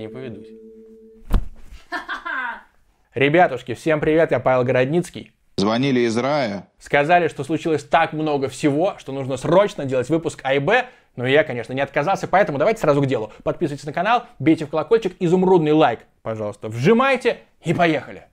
не поведусь. Ребятушки, всем привет, я Павел Городницкий. Звонили из рая. Сказали, что случилось так много всего, что нужно срочно делать выпуск А и Б, но я, конечно, не отказался, поэтому давайте сразу к делу. Подписывайтесь на канал, бейте в колокольчик, изумрудный лайк, пожалуйста, вжимайте и поехали.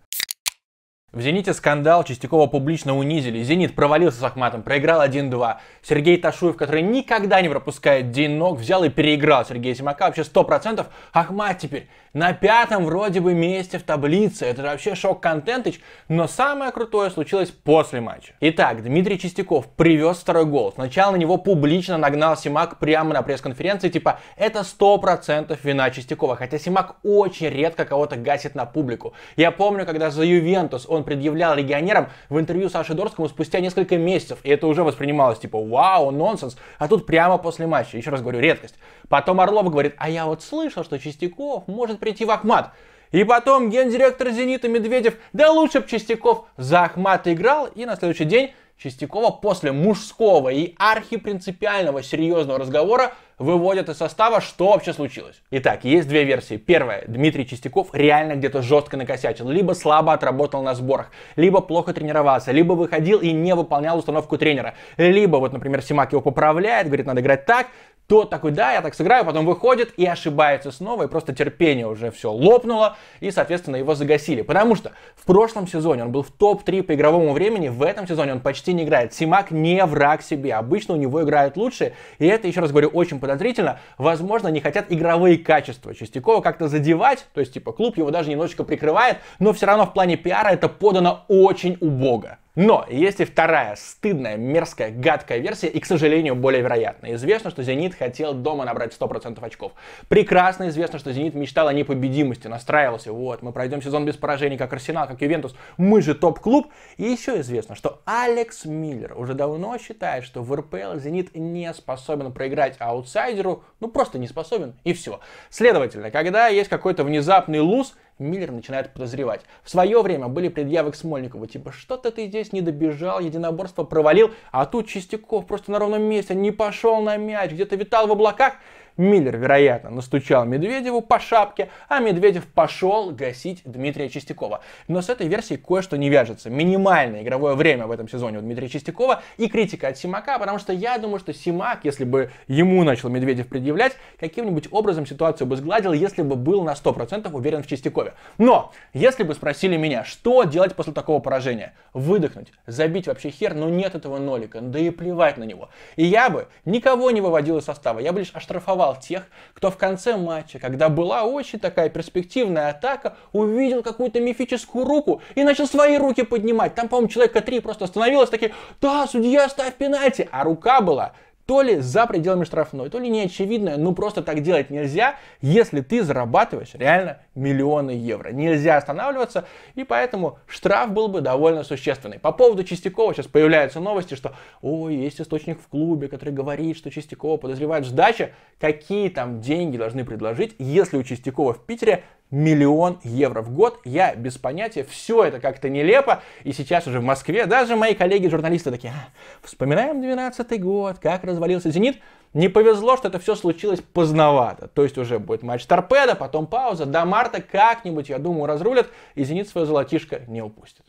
В «Зените» скандал, Чистякова публично унизили. «Зенит» провалился с Ахматом, проиграл 1-2. Сергей Ташуев, который никогда не пропускает день ног, взял и переиграл Сергея Симака. Вообще 100%. Ахмат теперь на пятом вроде бы месте в таблице. Это же вообще шок-контентыч, но самое крутое случилось после матча. Итак, Дмитрий Чистяков привез второй гол. Сначала на него публично нагнал Симак прямо на пресс-конференции, типа это 100% вина Чистякова, хотя Симак очень редко кого-то гасит на публику. Я помню, когда за Ювентус он предъявлял легионерам в интервью Саше Дорскому спустя несколько месяцев, и это уже воспринималось типа вау, нонсенс, а тут прямо после матча, еще раз говорю, редкость. Потом Орлов говорит, а я вот слышал, что Чистяков может прийти в Ахмат. И потом гендиректор «Зенита» Медведев, да лучше б Чистяков за Ахмат играл, и на следующий день Чистякова после мужского и архипринципиального серьезного разговора выводят из состава, что вообще случилось. Итак, есть две версии. Первая. Дмитрий Чистяков реально где-то жестко накосячил. Либо слабо отработал на сборах, либо плохо тренировался, либо выходил и не выполнял установку тренера. Либо, вот, например, Симак его поправляет, говорит, надо играть так, тот такой, да, я так сыграю, потом выходит и ошибается снова, и просто терпение уже все лопнуло, и, соответственно, его загасили. Потому что в прошлом сезоне он был в топ-3 по игровому времени, в этом сезоне он почти не играет. Симак не враг себе, обычно у него играют лучшие, и это, еще раз говорю, очень подозрительно. Возможно, не хотят игровые качества Чистякова как-то задевать, то есть, типа, клуб его даже немножечко прикрывает, но все равно в плане пиара это подано очень убого. Но есть и вторая стыдная, мерзкая, гадкая версия и, к сожалению, более вероятная. Известно, что «Зенит» хотел дома набрать 100% очков. Прекрасно известно, что «Зенит» мечтал о непобедимости, настраивался. Вот, мы пройдем сезон без поражений, как «Арсенал», как «Ювентус». Мы же топ-клуб. И еще известно, что Алекс Миллер уже давно считает, что в РПЛ «Зенит» не способен проиграть аутсайдеру. Ну, просто не способен, и все. Следовательно, когда есть какой-то внезапный луз – Миллер начинает подозревать. В свое время были предъявы к Смольникову, типа что-то ты здесь не добежал, единоборство провалил, а тут Чистяков просто на ровном месте не пошел на мяч, где-то витал в облаках. Миллер, вероятно, настучал Медведеву по шапке, а Медведев пошел гасить Дмитрия Чистякова. Но с этой версией кое-что не вяжется. Минимальное игровое время в этом сезоне у Дмитрия Чистякова и критика от Симака, потому что я думаю, что Симак, если бы ему начал Медведев предъявлять, каким-нибудь образом ситуацию бы сгладил, если бы был на 100% уверен в Чистякове. Но, если бы спросили меня, что делать после такого поражения? Выдохнуть, забить вообще хер, но нет этого нолика, да и плевать на него. И я бы никого не выводил из состава, я бы лишь оштрафовал волновал тех, кто в конце матча, когда была очень такая перспективная атака, увидел какую-то мифическую руку и начал свои руки поднимать. Там, по-моему, человека три просто становилось такие, да, судья, ставь пенальти, а рука была то ли за пределами штрафной, то ли неочевидное, ну просто так делать нельзя, если ты зарабатываешь реально миллионы евро. Нельзя останавливаться, и поэтому штраф был бы довольно существенный. По поводу Чистякова сейчас появляются новости, что ой, есть источник в клубе, который говорит, что Чистякова подозревают в сдаче. Какие там деньги должны предложить, если у Чистякова в Питере миллион евро в год. Я без понятия, все это как-то нелепо. И сейчас уже в Москве даже мои коллеги-журналисты такие, а, вспоминаем 12 год, как развалился «Зенит». Не повезло, что это все случилось поздновато. То есть уже будет матч торпеда, потом пауза. До марта как-нибудь, я думаю, разрулят, и «Зенит» свое золотишко не упустит.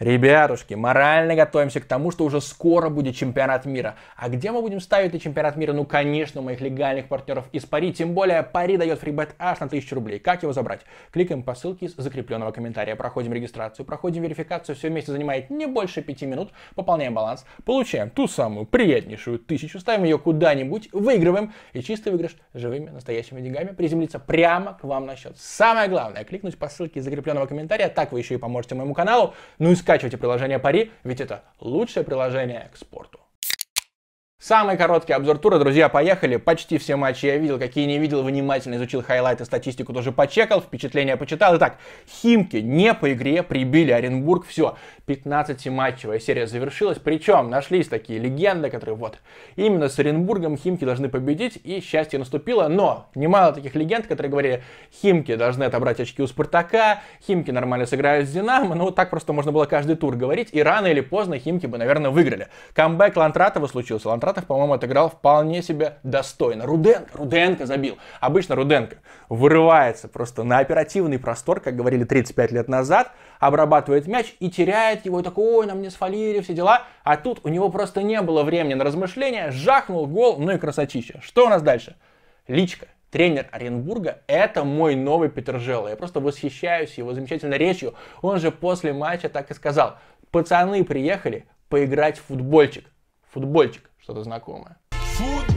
Ребятушки, морально готовимся к тому, что уже скоро будет чемпионат мира. А где мы будем ставить на чемпионат мира? Ну, конечно, у моих легальных партнеров из Пари. Тем более, Пари дает фрибет аж на 1000 рублей. Как его забрать? Кликаем по ссылке из закрепленного комментария. Проходим регистрацию, проходим верификацию. Все вместе занимает не больше 5 минут. Пополняем баланс. Получаем ту самую приятнейшую тысячу. Ставим ее куда-нибудь, выигрываем. И чистый выигрыш живыми, настоящими деньгами приземлится прямо к вам на счет. Самое главное, кликнуть по ссылке из закрепленного комментария. Так вы еще и поможете моему каналу. Ну и скачивайте приложение Пари, ведь это лучшее приложение к спорту. Самый короткий обзор тура, друзья, поехали. Почти все матчи я видел, какие не видел, внимательно изучил хайлайты, статистику тоже почекал, впечатления почитал. Итак, Химки не по игре, прибили Оренбург, все. 15-матчевая серия завершилась. Причем нашлись такие легенды, которые вот именно с Оренбургом Химки должны победить, и счастье наступило. Но немало таких легенд, которые говорили, Химки должны отобрать очки у Спартака, Химки нормально сыграют с Динамо. Ну, так просто можно было каждый тур говорить, и рано или поздно Химки бы, наверное, выиграли. Камбэк Лантратова случился. Лантратов, по-моему, отыграл вполне себе достойно. Руденко, Руденко забил. Обычно Руденко вырывается просто на оперативный простор, как говорили 35 лет назад, обрабатывает мяч и теряет его, и такой, ой, нам не сфалили, все дела. А тут у него просто не было времени на размышления, жахнул гол, ну и красотища. Что у нас дальше? Личка тренер Оренбурга, это мой новый Петержелло. Я просто восхищаюсь его замечательной речью. Он же после матча так и сказал. Пацаны приехали поиграть в футбольчик. Футбольчик, что-то знакомое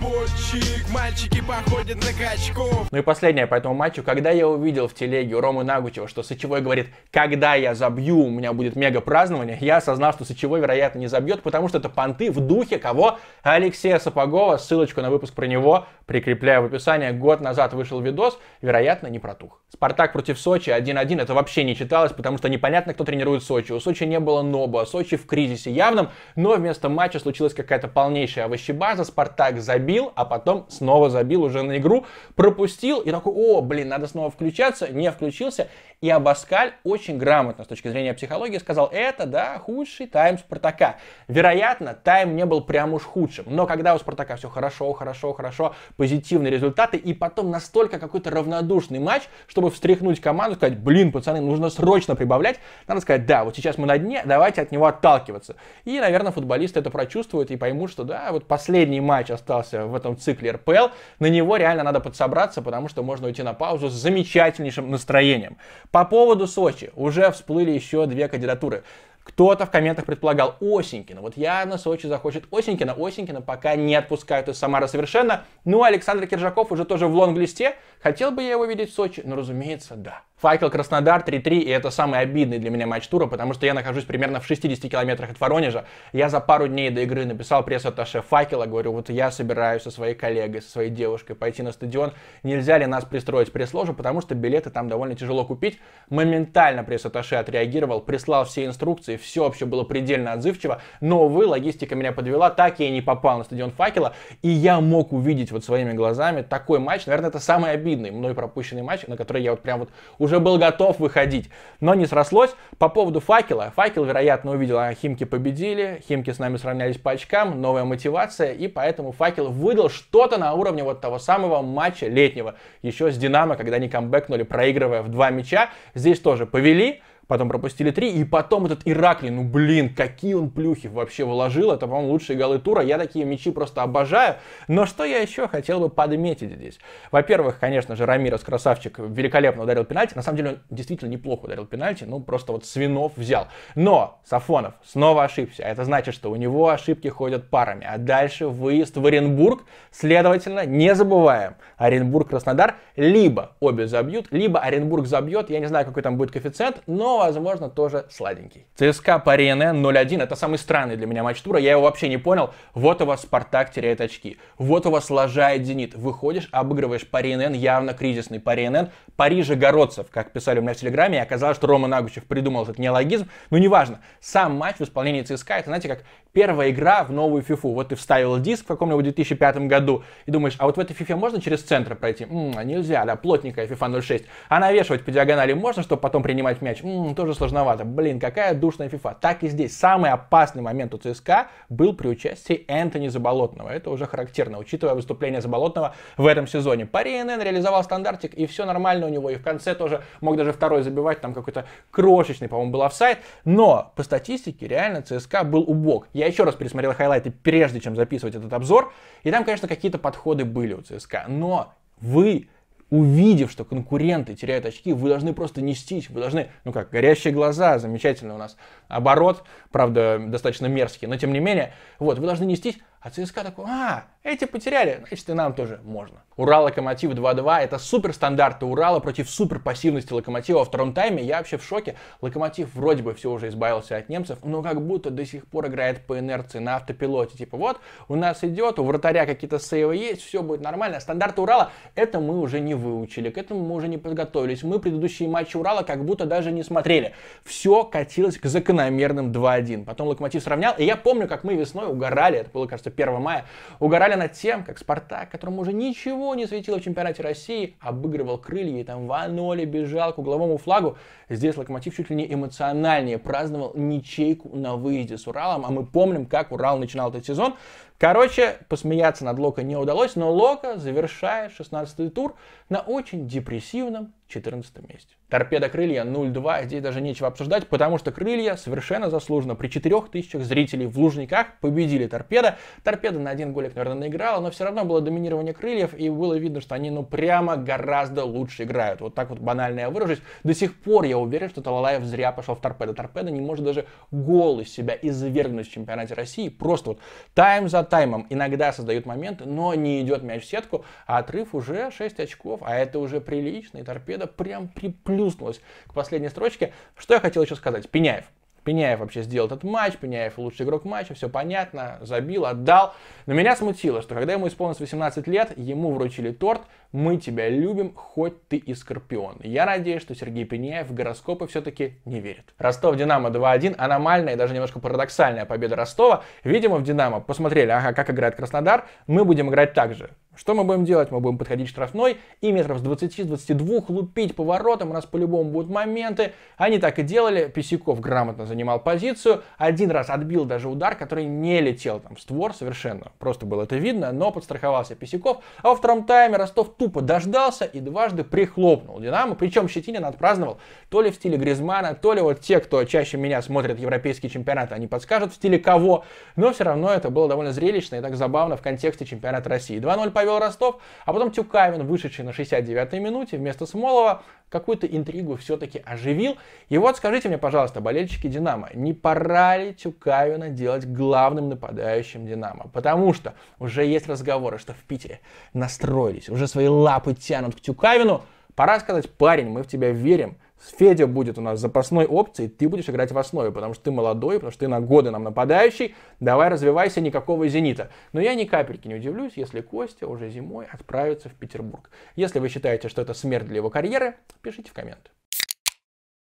разработчик Мальчики походят на качков Ну и последнее по этому матчу Когда я увидел в телеге у Ромы Нагучева, что Сычевой говорит Когда я забью, у меня будет мега празднование Я осознал, что Сычевой, вероятно, не забьет Потому что это понты в духе кого? Алексея Сапогова, ссылочку на выпуск про него прикрепляю в описании Год назад вышел видос, вероятно, не протух Спартак против Сочи 1-1, это вообще не читалось Потому что непонятно, кто тренирует Сочи У Сочи не было ноба, а Сочи в кризисе явном Но вместо матча случилась какая-то полнейшая овощебаза Спартак забил забил, а потом снова забил уже на игру, пропустил и такой, о, блин, надо снова включаться, не включился. И Абаскаль очень грамотно с точки зрения психологии сказал, это, да, худший тайм Спартака. Вероятно, тайм не был прям уж худшим, но когда у Спартака все хорошо, хорошо, хорошо, позитивные результаты, и потом настолько какой-то равнодушный матч, чтобы встряхнуть команду, сказать, блин, пацаны, нужно срочно прибавлять, надо сказать, да, вот сейчас мы на дне, давайте от него отталкиваться. И, наверное, футболисты это прочувствуют и поймут, что, да, вот последний матч остался в этом цикле РПЛ, на него реально надо подсобраться, потому что можно уйти на паузу с замечательнейшим настроением. По поводу Сочи уже всплыли еще две кандидатуры. Кто-то в комментах предполагал Осенькина. Вот я на Сочи захочет Осенькина. Осенькина пока не отпускают из Самары совершенно. Ну, Александр Киржаков уже тоже в лонг-листе. Хотел бы я его видеть в Сочи? Ну, разумеется, да. Факел Краснодар 3-3, и это самый обидный для меня матч тура, потому что я нахожусь примерно в 60 километрах от Воронежа. Я за пару дней до игры написал пресс-атташе Факела, говорю, вот я собираюсь со своей коллегой, со своей девушкой пойти на стадион, нельзя ли нас пристроить в пресс-ложу, потому что билеты там довольно тяжело купить. Моментально пресс-атташе отреагировал, прислал все инструкции, все вообще было предельно отзывчиво, но, увы, логистика меня подвела, так я и не попал на стадион Факела, и я мог увидеть вот своими глазами такой матч, наверное, это самый обидный мной пропущенный матч, на который я вот прям вот уже был готов выходить, но не срослось. По поводу факела, факел, вероятно, увидел, а Химки победили, Химки с нами сравнялись по очкам, новая мотивация, и поэтому факел выдал что-то на уровне вот того самого матча летнего, еще с Динамо, когда они камбэкнули, проигрывая в два мяча. Здесь тоже повели, потом пропустили три, и потом этот Иракли, ну блин, какие он плюхи вообще вложил, это, по-моему, лучшие голы тура, я такие мячи просто обожаю, но что я еще хотел бы подметить здесь? Во-первых, конечно же, Рамирос, красавчик, великолепно ударил пенальти, на самом деле он действительно неплохо ударил пенальти, ну просто вот свинов взял, но Сафонов снова ошибся, это значит, что у него ошибки ходят парами, а дальше выезд в Оренбург, следовательно, не забываем, Оренбург-Краснодар, либо обе забьют, либо Оренбург забьет, я не знаю, какой там будет коэффициент, но возможно, тоже сладенький. ЦСКА по РНН 0-1. Это самый странный для меня матч тура. Я его вообще не понял. Вот у вас Спартак теряет очки. Вот у вас лажает Зенит. Выходишь, обыгрываешь по РНН, явно кризисный по РНН. Парижа Городцев, как писали у меня в Телеграме, и оказалось, что Рома Нагучев придумал этот неологизм. Но ну, неважно. Сам матч в исполнении ЦСКА, это, знаете, как первая игра в новую ФИФУ. Вот ты вставил диск в каком-нибудь 2005 году и думаешь, а вот в этой ФИФе можно через центр пройти? М-м, нельзя, да, плотненькая ФИФА 06. А навешивать по диагонали можно, чтобы потом принимать мяч? М-м, тоже сложновато. Блин, какая душная FIFA. Так и здесь. Самый опасный момент у ЦСКА был при участии Энтони Заболотного. Это уже характерно, учитывая выступление Заболотного в этом сезоне. Пари НН реализовал стандартик, и все нормально у него. И в конце тоже мог даже второй забивать, там какой-то крошечный, по-моему, был офсайт. Но по статистике реально ЦСКА был убог. Я еще раз пересмотрел хайлайты, прежде чем записывать этот обзор. И там, конечно, какие-то подходы были у ЦСКА. Но вы увидев, что конкуренты теряют очки, вы должны просто нестись, вы должны, ну как, горящие глаза, замечательно у нас оборот, правда, достаточно мерзкий, но тем не менее, вот, вы должны нестись, а ЦСКА такой, а, эти потеряли, значит и нам тоже можно. Урал-Локомотив 2-2, это супер стандарты Урала против супер пассивности Локомотива во втором тайме. Я вообще в шоке. Локомотив вроде бы все уже избавился от немцев, но как будто до сих пор играет по инерции на автопилоте. Типа вот, у нас идет, у вратаря какие-то сейвы есть, все будет нормально. Стандарты Урала, это мы уже не выучили, к этому мы уже не подготовились. Мы предыдущие матчи Урала как будто даже не смотрели. Все катилось к закономерным 2-1. Потом Локомотив сравнял, и я помню, как мы весной угорали, это было, кажется, 1 мая, угорали над тем, как «Спартак», которому уже ничего не светило в чемпионате России, обыгрывал крылья и там 2-0 бежал к угловому флагу. Здесь «Локомотив» чуть ли не эмоциональнее праздновал ничейку на выезде с Уралом, а мы помним, как Урал начинал этот сезон. Короче, посмеяться над Лока не удалось, но Лока завершает 16-й тур на очень депрессивном 14 м месте. Торпеда крылья 0-2, здесь даже нечего обсуждать, потому что крылья совершенно заслуженно при 4000 зрителей в Лужниках победили торпеда. Торпеда на один голик, наверное, наиграла, но все равно было доминирование крыльев, и было видно, что они ну прямо гораздо лучше играют. Вот так вот банально я выражусь. До сих пор я уверен, что Талалаев зря пошел в торпеда. Торпеда не может даже гол из себя извергнуть в чемпионате России. Просто вот тайм за овертаймом иногда создают моменты, но не идет мяч в сетку, а отрыв уже 6 очков, а это уже прилично, и торпеда прям приплюснулась к последней строчке. Что я хотел еще сказать? Пеняев. Пеняев вообще сделал этот матч, Пеняев лучший игрок матча, все понятно, забил, отдал. Но меня смутило, что когда ему исполнилось 18 лет, ему вручили торт «Мы тебя любим, хоть ты и Скорпион». Я надеюсь, что Сергей Пеняев в гороскопы все-таки не верит. Ростов-Динамо 2-1, аномальная и даже немножко парадоксальная победа Ростова. Видимо, в Динамо посмотрели, ага, как играет Краснодар, мы будем играть так же. Что мы будем делать? Мы будем подходить штрафной и метров с 20-22 лупить поворотом, у нас по-любому будут моменты. Они так и делали, Писяков грамотно занимал позицию, один раз отбил даже удар, который не летел там в створ совершенно, просто было это видно, но подстраховался Писяков. А во втором тайме Ростов тупо дождался и дважды прихлопнул Динамо, причем Щетинин отпраздновал то ли в стиле Гризмана, то ли вот те, кто чаще меня смотрят европейские чемпионаты, они подскажут в стиле кого, но все равно это было довольно зрелищно и так забавно в контексте чемпионата России. 2-0 победа завел Ростов, а потом Тюкавин, вышедший на 69-й минуте вместо Смолова, какую-то интригу все-таки оживил. И вот скажите мне, пожалуйста, болельщики «Динамо», не пора ли Тюкавина делать главным нападающим «Динамо»? Потому что уже есть разговоры, что в Питере настроились, уже свои лапы тянут к Тюкавину. Пора сказать, парень, мы в тебя верим, Федя будет у нас запасной опцией, ты будешь играть в основе, потому что ты молодой, потому что ты на годы нам нападающий, давай развивайся, никакого «Зенита». Но я ни капельки не удивлюсь, если Костя уже зимой отправится в Петербург. Если вы считаете, что это смерть для его карьеры, пишите в комменты.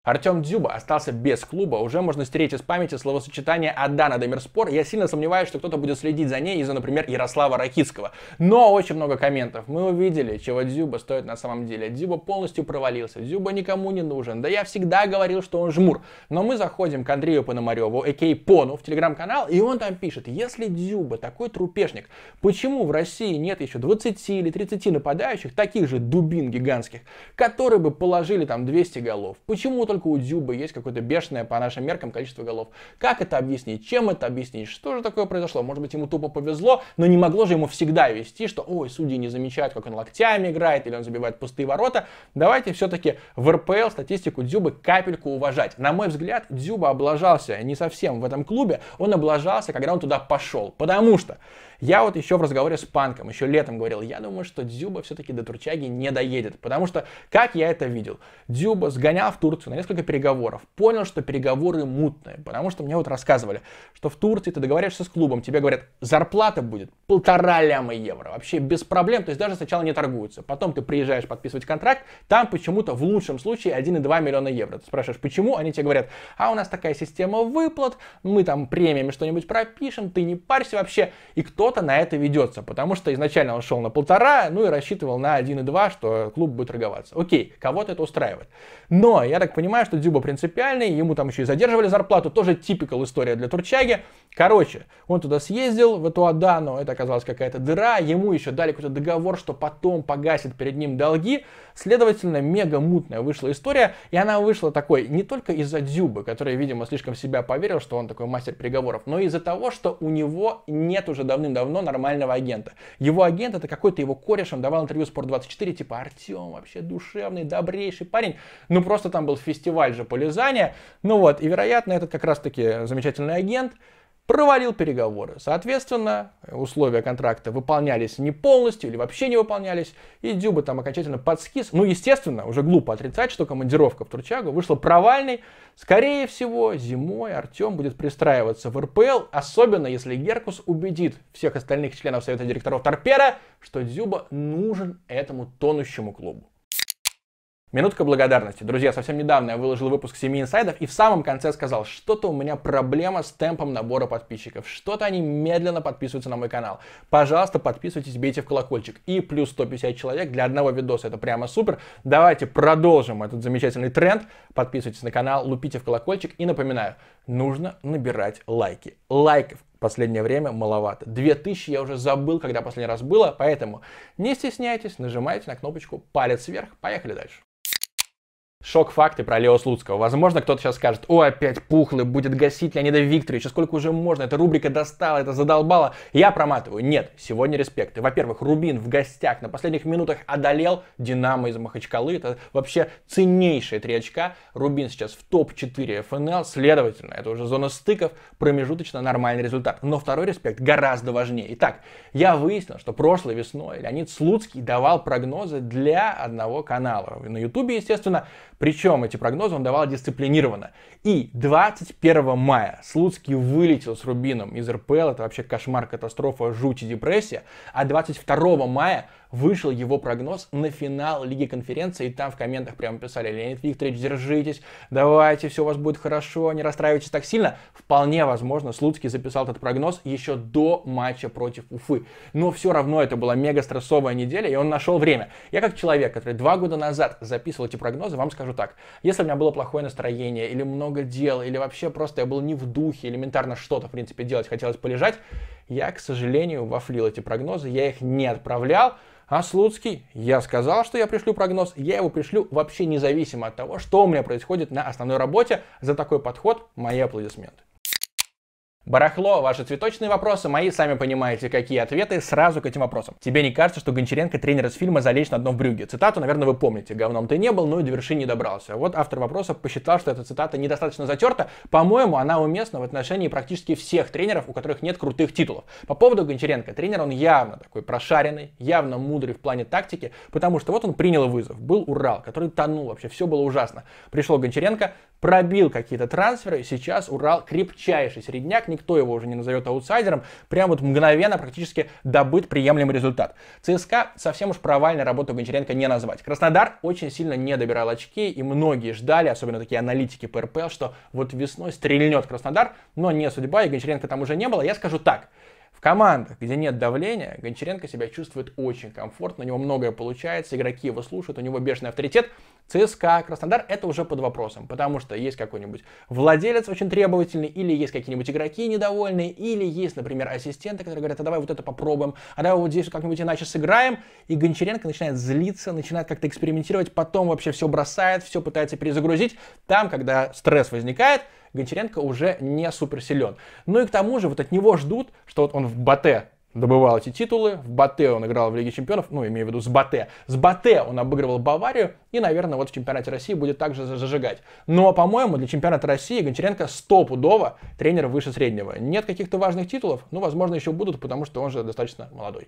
Артем Дзюба остался без клуба. Уже можно стереть из памяти словосочетание «Адана Демирспор». Я сильно сомневаюсь, что кто-то будет следить за ней из-за, например, Ярослава Ракицкого. Но очень много комментов. Мы увидели, чего Дзюба стоит на самом деле. Дзюба полностью провалился. Дзюба никому не нужен. Да я всегда говорил, что он жмур. Но мы заходим к Андрею Пономареву, а.к.а. Пону, в телеграм-канал, и он там пишет, если Дзюба такой трупешник, почему в России нет еще 20 или 30 нападающих, таких же дубин гигантских, которые бы положили там 200 голов? Почему-то только у Дзюбы есть какое-то бешеное по нашим меркам количество голов. Как это объяснить? Чем это объяснить? Что же такое произошло? Может быть, ему тупо повезло, но не могло же ему всегда вести, что, ой, судьи не замечают, как он локтями играет, или он забивает пустые ворота. Давайте все-таки в РПЛ статистику Дзюбы капельку уважать. На мой взгляд, Дзюба облажался не совсем в этом клубе, он облажался, когда он туда пошел. Потому что я вот еще в разговоре с Панком, еще летом говорил, я думаю, что Дзюба все-таки до Турчаги не доедет. Потому что, как я это видел, Дзюба сгонял в Турцию на несколько переговоров. Понял, что переговоры мутные, потому что мне вот рассказывали, что в Турции ты договариваешься с клубом, тебе говорят, зарплата будет полтора ляма евро, вообще без проблем, то есть даже сначала не торгуются. Потом ты приезжаешь подписывать контракт, там почему-то в лучшем случае 1,2 миллиона евро. Ты спрашиваешь, почему? Они тебе говорят, а у нас такая система выплат, мы там премиями что-нибудь пропишем, ты не парься вообще. И кто-то на это ведется, потому что изначально он шел на полтора, ну и рассчитывал на 1,2, что клуб будет торговаться. Окей, кого-то это устраивает. Но, я так понимаю, понимаю, что Дзюба принципиальный, ему там еще и задерживали зарплату, тоже типикал история для Турчаги. Короче, он туда съездил, в эту Адану, это оказалась какая-то дыра, ему еще дали какой-то договор, что потом погасит перед ним долги. Следовательно, мега мутная вышла история, и она вышла такой не только из-за Дзюбы, который, видимо, слишком в себя поверил, что он такой мастер переговоров, но из-за того, что у него нет уже давным-давно нормального агента. Его агент это какой-то его кореш, он давал интервью Спорт 24, типа Артем, вообще душевный, добрейший парень. Ну просто там был фестиваль фестиваль же полезания. Ну вот, и вероятно, этот как раз-таки замечательный агент провалил переговоры. Соответственно, условия контракта выполнялись не полностью или вообще не выполнялись, и Дюба там окончательно подскис. Ну, естественно, уже глупо отрицать, что командировка в Турчагу вышла провальной. Скорее всего, зимой Артем будет пристраиваться в РПЛ, особенно если Геркус убедит всех остальных членов Совета директоров Торпера, что Дюба нужен этому тонущему клубу. Минутка благодарности. Друзья, совсем недавно я выложил выпуск 7 инсайдов и в самом конце сказал, что-то у меня проблема с темпом набора подписчиков, что-то они медленно подписываются на мой канал. Пожалуйста, подписывайтесь, бейте в колокольчик. И плюс 150 человек для одного видоса, это прямо супер. Давайте продолжим этот замечательный тренд. Подписывайтесь на канал, лупите в колокольчик и напоминаю, нужно набирать лайки. Лайков последнее время маловато. 2000 я уже забыл, когда последний раз было, поэтому не стесняйтесь, нажимайте на кнопочку палец вверх. Поехали дальше шок-факты про Лео Слуцкого. Возможно, кто-то сейчас скажет, о, опять пухлый, будет гасить Леонида Викторовича, сколько уже можно, эта рубрика достала, это задолбала. Я проматываю. Нет, сегодня респекты. Во-первых, Рубин в гостях на последних минутах одолел Динамо из Махачкалы. Это вообще ценнейшие три очка. Рубин сейчас в топ-4 ФНЛ, следовательно, это уже зона стыков, промежуточно нормальный результат. Но второй респект гораздо важнее. Итак, я выяснил, что прошлой весной Леонид Слуцкий давал прогнозы для одного канала. На Ютубе, естественно, причем эти прогнозы он давал дисциплинированно. И 21 мая Слуцкий вылетел с Рубином из РПЛ, это вообще кошмар, катастрофа, жуть и депрессия, а 22 мая вышел его прогноз на финал Лиги конференции, и там в комментах прямо писали, Леонид Викторович, держитесь, давайте, все у вас будет хорошо, не расстраивайтесь так сильно. Вполне возможно, Слуцкий записал этот прогноз еще до матча против Уфы. Но все равно это была мега стрессовая неделя, и он нашел время. Я как человек, который два года назад записывал эти прогнозы, вам скажу, скажу так, если у меня было плохое настроение, или много дел, или вообще просто я был не в духе, элементарно что-то, в принципе, делать, хотелось полежать, я, к сожалению, вафлил эти прогнозы, я их не отправлял, а Слуцкий, я сказал, что я пришлю прогноз, я его пришлю вообще независимо от того, что у меня происходит на основной работе. За такой подход мои аплодисменты. Барахло, ваши цветочные вопросы, мои, сами понимаете, какие ответы, сразу к этим вопросам. Тебе не кажется, что Гончаренко тренер из фильма «Залечь на дно в брюге»? Цитату, наверное, вы помните. «Говном ты не был, но и до вершины не добрался». Вот автор вопроса посчитал, что эта цитата недостаточно затерта. По-моему, она уместна в отношении практически всех тренеров, у которых нет крутых титулов. По поводу Гончаренко, тренер он явно такой прошаренный, явно мудрый в плане тактики, потому что вот он принял вызов. Был Урал, который тонул вообще, все было ужасно. Пришел Гончаренко, пробил какие-то трансферы, сейчас Урал крепчайший средняк никто его уже не назовет аутсайдером, прям вот мгновенно практически добыт приемлемый результат. ЦСКА совсем уж провальная работа Гончаренко не назвать. Краснодар очень сильно не добирал очки, и многие ждали, особенно такие аналитики ПРП, что вот весной стрельнет Краснодар, но не судьба, и Гончаренко там уже не было. Я скажу так, командах, где нет давления, Гончаренко себя чувствует очень комфортно, у него многое получается, игроки его слушают, у него бешеный авторитет. ЦСКА, Краснодар — это уже под вопросом, потому что есть какой-нибудь владелец очень требовательный, или есть какие-нибудь игроки недовольные, или есть, например, ассистенты, которые говорят, а давай вот это попробуем, а давай вот здесь как-нибудь иначе сыграем, и Гончаренко начинает злиться, начинает как-то экспериментировать, потом вообще все бросает, все пытается перезагрузить. Там, когда стресс возникает, Гончаренко уже не супер Ну и к тому же вот от него ждут, что вот он в Бате добывал эти титулы. В Бате он играл в Лиге Чемпионов, ну, имею в виду с Бате. С Бате он обыгрывал Баварию и, наверное, вот в чемпионате России будет также зажигать. Но, по-моему, для чемпионата России Гончаренко стопудово тренер выше среднего. Нет каких-то важных титулов, ну, возможно, еще будут, потому что он же достаточно молодой.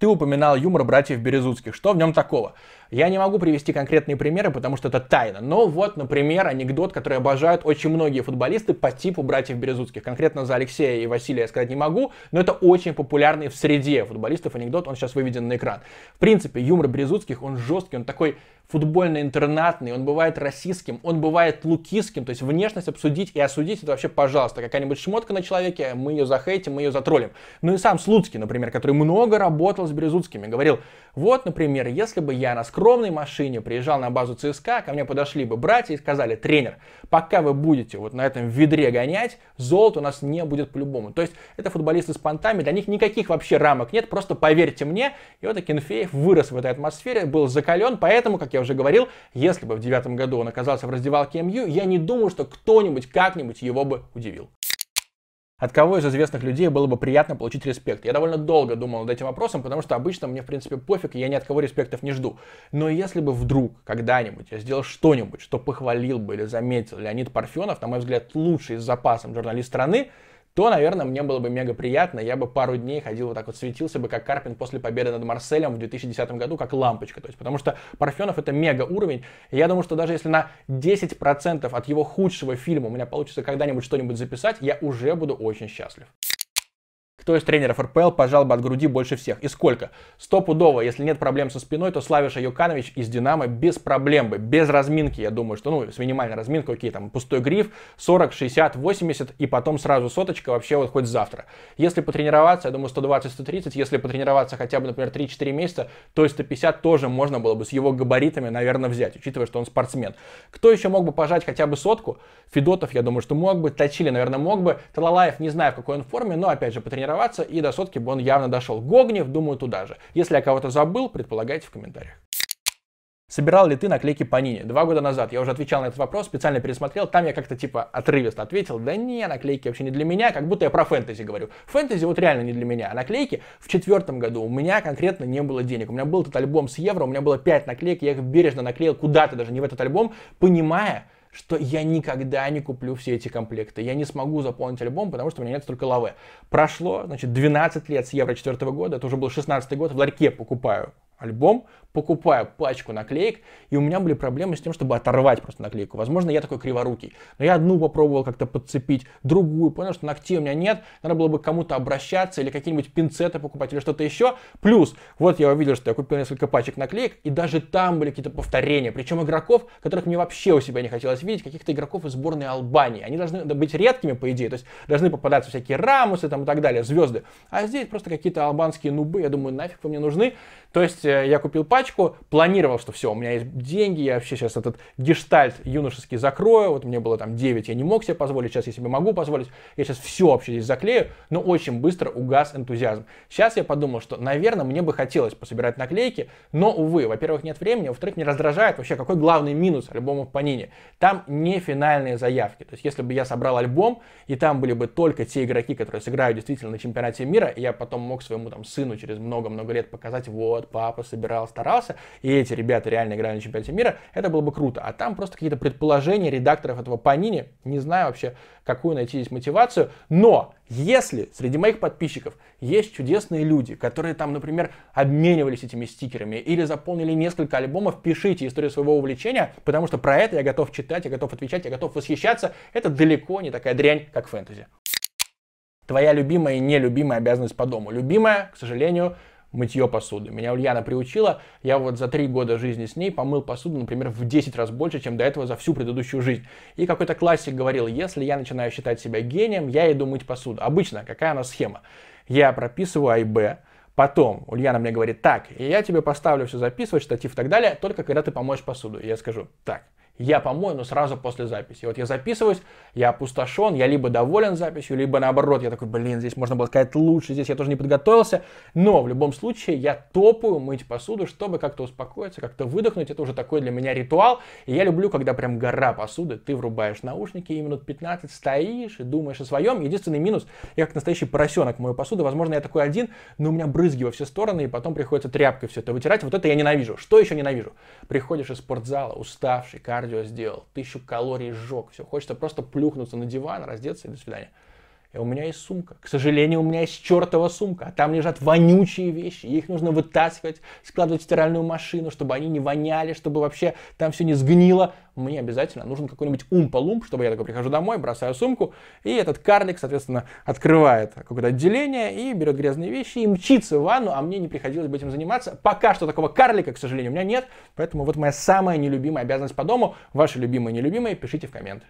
Ты упоминал юмор братьев Березутских. Что в нем такого? Я не могу привести конкретные примеры, потому что это тайна. Но вот, например, анекдот, который обожают очень многие футболисты по типу братьев Березутских. Конкретно за Алексея и Василия я сказать не могу, но это очень популярный в среде футболистов анекдот. Он сейчас выведен на экран. В принципе, юмор Березутских, он жесткий, он такой футбольно-интернатный, он бывает российским, он бывает лукистским, то есть внешность обсудить и осудить это вообще пожалуйста. Какая-нибудь шмотка на человеке, мы ее захейтим, мы ее затроллим. Ну и сам Слуцкий, например, который много работал с Березутскими, говорил, вот, например, если бы я на скромной машине приезжал на базу ЦСКА, ко мне подошли бы братья и сказали, тренер, пока вы будете вот на этом ведре гонять, золото у нас не будет по-любому. То есть это футболисты с понтами, для них никаких вообще рамок нет, просто поверьте мне. И вот Акинфеев вырос в этой атмосфере, был закален, поэтому, как я уже говорил, если бы в девятом году он оказался в раздевалке МЮ, я не думаю, что кто-нибудь как-нибудь его бы удивил. От кого из известных людей было бы приятно получить респект? Я довольно долго думал над этим вопросом, потому что обычно мне, в принципе, пофиг, и я ни от кого респектов не жду. Но если бы вдруг, когда-нибудь, я сделал что-нибудь, что похвалил бы или заметил Леонид Парфенов, на мой взгляд, лучший с запасом журналист страны, то, наверное, мне было бы мега приятно. Я бы пару дней ходил вот так вот, светился бы, как Карпин после победы над Марселем в 2010 году, как лампочка. То есть, потому что Парфенов это мега уровень. И я думаю, что даже если на 10% от его худшего фильма у меня получится когда-нибудь что-нибудь записать, я уже буду очень счастлив. Кто из тренеров РПЛ пожал бы от груди больше всех? И сколько? Стопудово, если нет проблем со спиной, то Славиша Юканович из «Динамо» без проблем бы, без разминки, я думаю, что, ну, с минимальной разминкой, окей, там, пустой гриф, 40, 60, 80, и потом сразу соточка, вообще вот хоть завтра. Если потренироваться, я думаю, 120-130, если потренироваться хотя бы, например, 3-4 месяца, то и 150 тоже можно было бы с его габаритами, наверное, взять, учитывая, что он спортсмен. Кто еще мог бы пожать хотя бы сотку? Федотов, я думаю, что мог бы, Точили, наверное, мог бы, Талалаев, не знаю, в какой он форме, но, опять же, потренироваться сортироваться, и до сотки бы он явно дошел. Гогнев, думаю, туда же. Если я кого-то забыл, предполагайте в комментариях. Собирал ли ты наклейки по Нине? Два года назад я уже отвечал на этот вопрос, специально пересмотрел, там я как-то типа отрывисто ответил, да не, наклейки вообще не для меня, как будто я про фэнтези говорю. Фэнтези вот реально не для меня, а наклейки в четвертом году у меня конкретно не было денег. У меня был этот альбом с евро, у меня было пять наклеек, я их бережно наклеил куда-то даже, не в этот альбом, понимая, что я никогда не куплю все эти комплекты. Я не смогу заполнить альбом, потому что у меня нет столько лавы. Прошло, значит, 12 лет с Евро 4 года, это уже был 16 год, в ларьке покупаю альбом, покупаю пачку наклеек, и у меня были проблемы с тем, чтобы оторвать просто наклейку. Возможно, я такой криворукий. Но я одну попробовал как-то подцепить, другую, понял, что ногтей у меня нет, надо было бы кому-то обращаться или какие-нибудь пинцеты покупать или что-то еще. Плюс, вот я увидел, что я купил несколько пачек наклеек, и даже там были какие-то повторения. Причем игроков, которых мне вообще у себя не хотелось видеть, каких-то игроков из сборной Албании. Они должны быть редкими, по идее, то есть должны попадаться всякие Рамусы там и так далее, звезды. А здесь просто какие-то албанские нубы, я думаю, нафиг вы мне нужны. То есть э, я купил пачку, жвачку, планировал, что все, у меня есть деньги, я вообще сейчас этот гештальт юношеский закрою, вот мне было там 9, я не мог себе позволить, сейчас я себе могу позволить, я сейчас все вообще здесь заклею, но очень быстро угас энтузиазм. Сейчас я подумал, что, наверное, мне бы хотелось пособирать наклейки, но, увы, во-первых, нет времени, во-вторых, меня раздражает вообще, какой главный минус альбома в Панине. Там не финальные заявки, то есть если бы я собрал альбом, и там были бы только те игроки, которые сыграют действительно на чемпионате мира, и я потом мог своему там сыну через много-много лет показать, вот, папа собирал, старался, собирался, и эти ребята реально играли на чемпионате мира, это было бы круто. А там просто какие-то предположения редакторов этого Панини, не знаю вообще, какую найти здесь мотивацию, но если среди моих подписчиков есть чудесные люди, которые там, например, обменивались этими стикерами или заполнили несколько альбомов, пишите историю своего увлечения, потому что про это я готов читать, я готов отвечать, я готов восхищаться. Это далеко не такая дрянь, как фэнтези. Твоя любимая и нелюбимая обязанность по дому. Любимая, к сожалению, мытье посуды. Меня Ульяна приучила, я вот за три года жизни с ней помыл посуду, например, в 10 раз больше, чем до этого за всю предыдущую жизнь. И какой-то классик говорил, если я начинаю считать себя гением, я иду мыть посуду. Обычно, какая она схема? Я прописываю А и Б, Потом Ульяна мне говорит, так, я тебе поставлю все записывать, штатив и так далее, только когда ты помоешь посуду. я скажу, так, я помою, но сразу после записи. И вот я записываюсь, я опустошен, я либо доволен записью, либо наоборот, я такой, блин, здесь можно было сказать лучше, здесь я тоже не подготовился, но в любом случае я топаю мыть посуду, чтобы как-то успокоиться, как-то выдохнуть, это уже такой для меня ритуал, и я люблю, когда прям гора посуды, ты врубаешь наушники и минут 15 стоишь и думаешь о своем, единственный минус, я как настоящий поросенок мою посуду, возможно, я такой один, но у меня брызги во все стороны, и потом приходится тряпкой все это вытирать, вот это я ненавижу. Что еще ненавижу? Приходишь из спортзала, уставший, кар кардио сделал, тысячу калорий сжег, все, хочется просто плюхнуться на диван, раздеться и до свидания у меня есть сумка. К сожалению, у меня есть чертова сумка. А там лежат вонючие вещи. Их нужно вытаскивать, складывать в стиральную машину, чтобы они не воняли, чтобы вообще там все не сгнило. Мне обязательно нужен какой-нибудь умпа-лумп, чтобы я такой прихожу домой, бросаю сумку, и этот карлик, соответственно, открывает какое-то отделение и берет грязные вещи и мчится в ванну, а мне не приходилось бы этим заниматься. Пока что такого карлика, к сожалению, у меня нет, поэтому вот моя самая нелюбимая обязанность по дому. Ваши любимые и нелюбимые пишите в комменты.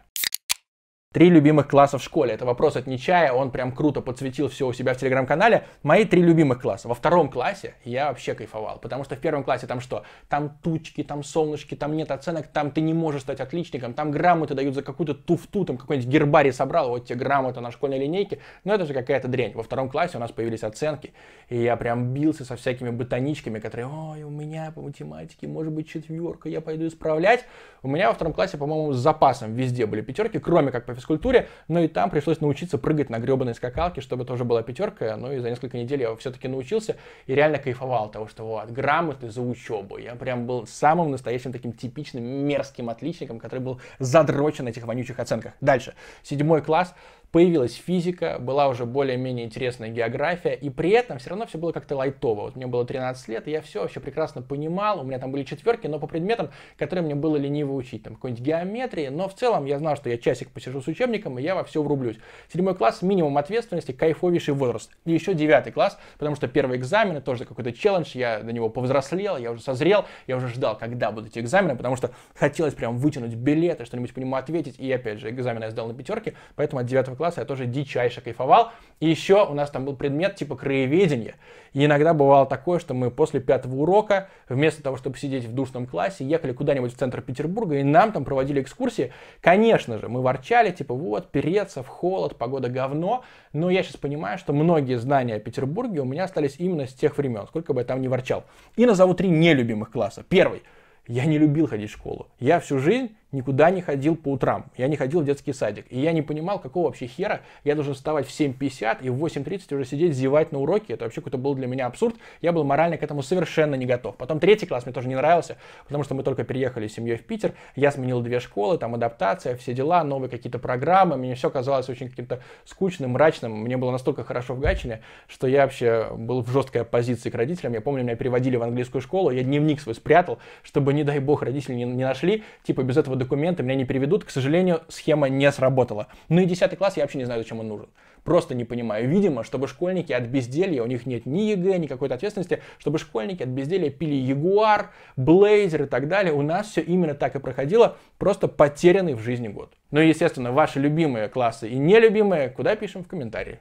Три любимых класса в школе. Это вопрос от Нечая, он прям круто подсветил все у себя в телеграм-канале. Мои три любимых класса. Во втором классе я вообще кайфовал, потому что в первом классе там что? Там тучки, там солнышки, там нет оценок, там ты не можешь стать отличником, там грамоты дают за какую-то туфту, там какой-нибудь гербарий собрал, вот тебе грамота на школьной линейке. Но это же какая-то дрень Во втором классе у нас появились оценки, и я прям бился со всякими ботаничками, которые, ой, у меня по математике может быть четверка, я пойду исправлять. У меня во втором классе, по-моему, с запасом везде были пятерки, кроме как по физкультуре, но и там пришлось научиться прыгать на гребаной скакалке, чтобы тоже была пятерка, ну и за несколько недель я все-таки научился и реально кайфовал от того, что вот, грамоты за учебу. Я прям был самым настоящим таким типичным мерзким отличником, который был задрочен на этих вонючих оценках. Дальше. Седьмой класс появилась физика, была уже более-менее интересная география, и при этом все равно все было как-то лайтово. Вот мне было 13 лет, и я все вообще прекрасно понимал, у меня там были четверки, но по предметам, которые мне было лениво учить, там какой-нибудь геометрии, но в целом я знал, что я часик посижу с учебником, и я во все врублюсь. Седьмой класс – минимум ответственности, кайфовейший возраст. И еще девятый класс, потому что первые экзамены, тоже какой-то челлендж, я до него повзрослел, я уже созрел, я уже ждал, когда будут эти экзамены, потому что хотелось прям вытянуть билеты, что-нибудь по нему ответить, и опять же, экзамены я сдал на пятерке, поэтому от девятого класса класса я тоже дичайше кайфовал. И еще у нас там был предмет типа краеведения. И иногда бывало такое, что мы после пятого урока, вместо того, чтобы сидеть в душном классе, ехали куда-нибудь в центр Петербурга, и нам там проводили экскурсии. Конечно же, мы ворчали, типа, вот, переться в холод, погода говно. Но я сейчас понимаю, что многие знания о Петербурге у меня остались именно с тех времен, сколько бы я там ни ворчал. И назову три нелюбимых класса. Первый. Я не любил ходить в школу. Я всю жизнь никуда не ходил по утрам, я не ходил в детский садик. И я не понимал, какого вообще хера я должен вставать в 7.50 и в 8.30 уже сидеть зевать на уроке. Это вообще какой-то был для меня абсурд. Я был морально к этому совершенно не готов. Потом третий класс мне тоже не нравился, потому что мы только переехали с семьей в Питер. Я сменил две школы, там адаптация, все дела, новые какие-то программы. Мне все казалось очень каким-то скучным, мрачным. Мне было настолько хорошо в Гатчине, что я вообще был в жесткой оппозиции к родителям. Я помню, меня переводили в английскую школу, я дневник свой спрятал, чтобы, не дай бог, родители не, не нашли. Типа без этого документы меня не переведут. К сожалению, схема не сработала. Ну и 10 класс я вообще не знаю, зачем он нужен. Просто не понимаю. Видимо, чтобы школьники от безделья, у них нет ни ЕГЭ, ни какой-то ответственности, чтобы школьники от безделья пили Ягуар, Блейзер и так далее. У нас все именно так и проходило, просто потерянный в жизни год. Ну и, естественно, ваши любимые классы и нелюбимые, куда пишем в комментарии.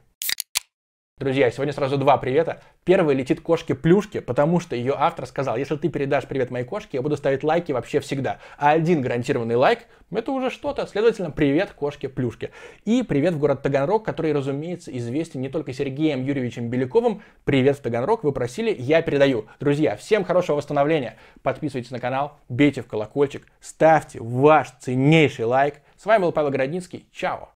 Друзья, сегодня сразу два привета. Первый летит кошке Плюшке, потому что ее автор сказал, если ты передашь привет моей кошке, я буду ставить лайки вообще всегда. А один гарантированный лайк – это уже что-то. Следовательно, привет кошке Плюшке. И привет в город Таганрог, который, разумеется, известен не только Сергеем Юрьевичем Беляковым. Привет в Таганрог, вы просили, я передаю. Друзья, всем хорошего восстановления. Подписывайтесь на канал, бейте в колокольчик, ставьте ваш ценнейший лайк. С вами был Павел Городницкий. Чао!